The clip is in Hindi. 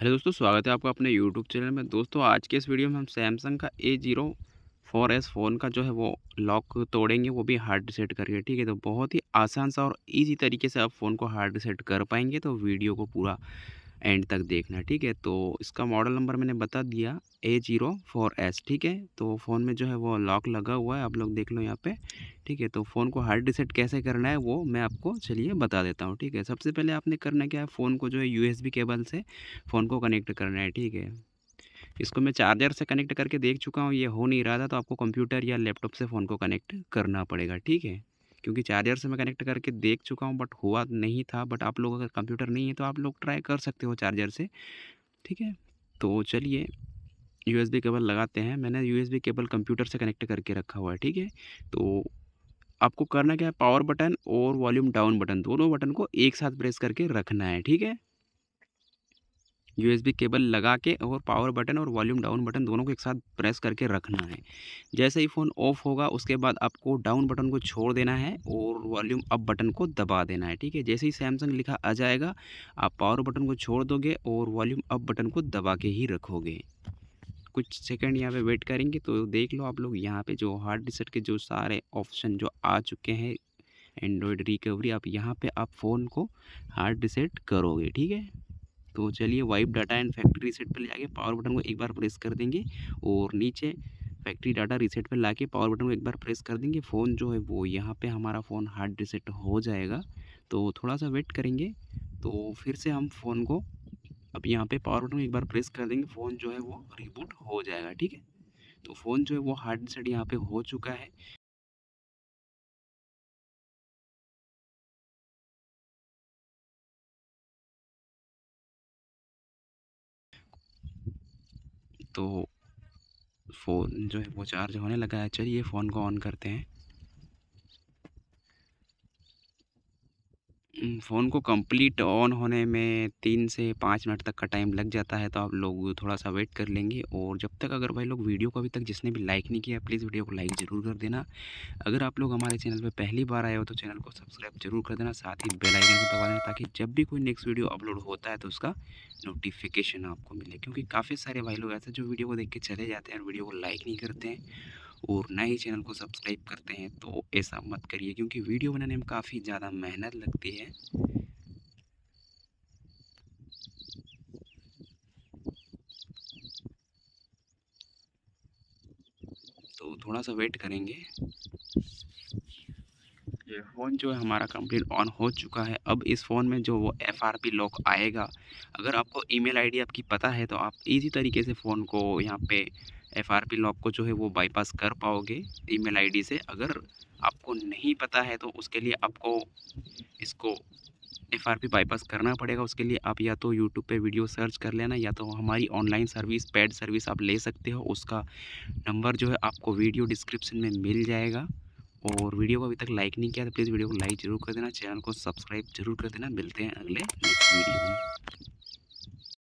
हेलो दोस्तों स्वागत है आपका अपने यूट्यूब चैनल में दोस्तों आज के इस वीडियो में हम सैमसंग का A zero four S phone का जो है वो लॉक तोड़ेंगे वो भी हार्ड रिसेट करके ठीक है तो बहुत ही आसान सा और इजी तरीके से आप फ़ोन को हार्ड रिसेट कर पाएंगे तो वीडियो को पूरा एंड तक देखना ठीक है तो इसका मॉडल नंबर मैंने बता दिया ए जीरो फोर एस ठीक है तो फ़ोन में जो है वो लॉक लगा हुआ है आप लोग देख लो यहाँ पे ठीक है तो फ़ोन को हार्ड रिसेट कैसे करना है वो मैं आपको चलिए बता देता हूँ ठीक है सबसे पहले आपने करना क्या है फ़ोन को जो है यू केबल से फ़ोन को कनेक्ट करना है ठीक है इसको मैं चार्जर से कनेक्ट करके देख चुका हूँ ये हो नहीं रहा था तो आपको कंप्यूटर या लैपटॉप से फ़ोन को कनेक्ट करना पड़ेगा ठीक है क्योंकि चार्जर से मैं कनेक्ट करके देख चुका हूँ बट हुआ नहीं था बट आप लोग अगर कंप्यूटर नहीं है तो आप लोग ट्राई कर सकते हो चार्जर से ठीक है तो चलिए यू केबल लगाते हैं मैंने यू केबल कंप्यूटर से कनेक्ट करके रखा हुआ है ठीक है तो आपको करना क्या है पावर बटन और वॉल्यूम डाउन बटन दोनों बटन को एक साथ प्रेस करके रखना है ठीक है यूएसबी केबल लगा के और पावर बटन और वॉल्यूम डाउन बटन दोनों को एक साथ प्रेस करके रखना है जैसे ही फ़ोन ऑफ होगा उसके बाद आपको डाउन बटन को छोड़ देना है और वॉल्यूम अप बटन को दबा देना है ठीक है जैसे ही सैमसंग लिखा आ जाएगा आप पावर बटन को छोड़ दोगे और वॉल्यूम अप बटन को दबा के ही रखोगे कुछ सेकंड यहाँ पे वेट करेंगे तो देख लो आप लोग यहाँ पे जो हार्ड डिस्क के जो सारे ऑप्शन जो आ चुके हैं एंड्रॉयड रिकवरी आप यहाँ पे आप फ़ोन को हार्ड डिसट करोगे ठीक है तो चलिए wipe data and factory reset पर ले जाके पावर बटन को एक बार प्रेस कर देंगे और नीचे फैक्ट्री डाटा रिसेट पर लाके पावर बटन को एक बार प्रेस कर देंगे फ़ोन जो है वो यहाँ पे हमारा फ़ोन हार्ड रिसेट हो जाएगा तो थोड़ा सा वेट करेंगे तो फिर से हम फ़ोन को अब यहाँ पे पावर बटन को एक बार प्रेस कर देंगे फ़ोन जो है वो रिबूट हो जाएगा ठीक है तो फ़ोन जो है वो हार्ड रिसेट यहाँ पर हो चुका है तो फ़ोन जो है वो चार्ज होने लगा है चलिए फ़ोन को ऑन करते हैं फ़ोन को कंप्लीट ऑन होने में तीन से पाँच मिनट तक का टाइम लग जाता है तो आप लोग थोड़ा सा वेट कर लेंगे और जब तक अगर भाई लोग वीडियो को अभी तक जिसने भी लाइक नहीं किया प्लीज़ वीडियो को लाइक ज़रूर कर देना अगर आप लोग हमारे चैनल पर पहली बार आए हो तो चैनल को सब्सक्राइब जरूर कर देना साथ ही बेलाइकन को दबा देना ताकि जब भी कोई नेक्स्ट वीडियो अपलोड होता है तो उसका नोटिफिकेशन आपको मिले क्योंकि काफ़ी सारे भाई लोग ऐसे जो वीडियो को देख के चले जाते हैं और वीडियो को लाइक नहीं करते हैं और नए ही चैनल को सब्सक्राइब करते हैं तो ऐसा मत करिए क्योंकि वीडियो बनाने में काफ़ी ज़्यादा मेहनत लगती है तो थोड़ा सा वेट करेंगे ये फ़ोन जो है हमारा कंप्लीट ऑन हो चुका है अब इस फ़ोन में जो वो एफ आर पी लॉक आएगा अगर आपको ईमेल आईडी आपकी पता है तो आप इजी तरीके से फ़ोन को यहाँ पे एफ आर पी लॉक को जो है वो बाईपास कर पाओगे ईमेल आईडी से अगर आपको नहीं पता है तो उसके लिए आपको इसको एफ आर पी बाईपास करना पड़ेगा उसके लिए आप या तो यूट्यूब पे वीडियो सर्च कर लेना या तो हमारी ऑनलाइन सर्विस पेड सर्विस आप ले सकते हो उसका नंबर जो है आपको वीडियो डिस्क्रिप्शन में मिल जाएगा और वीडियो को अभी तक लाइक नहीं किया तो प्लीज़ वीडियो को लाइक ज़रूर कर देना चैनल को सब्सक्राइब जरूर कर देना मिलते हैं अगले नेक्स्ट वीडियो में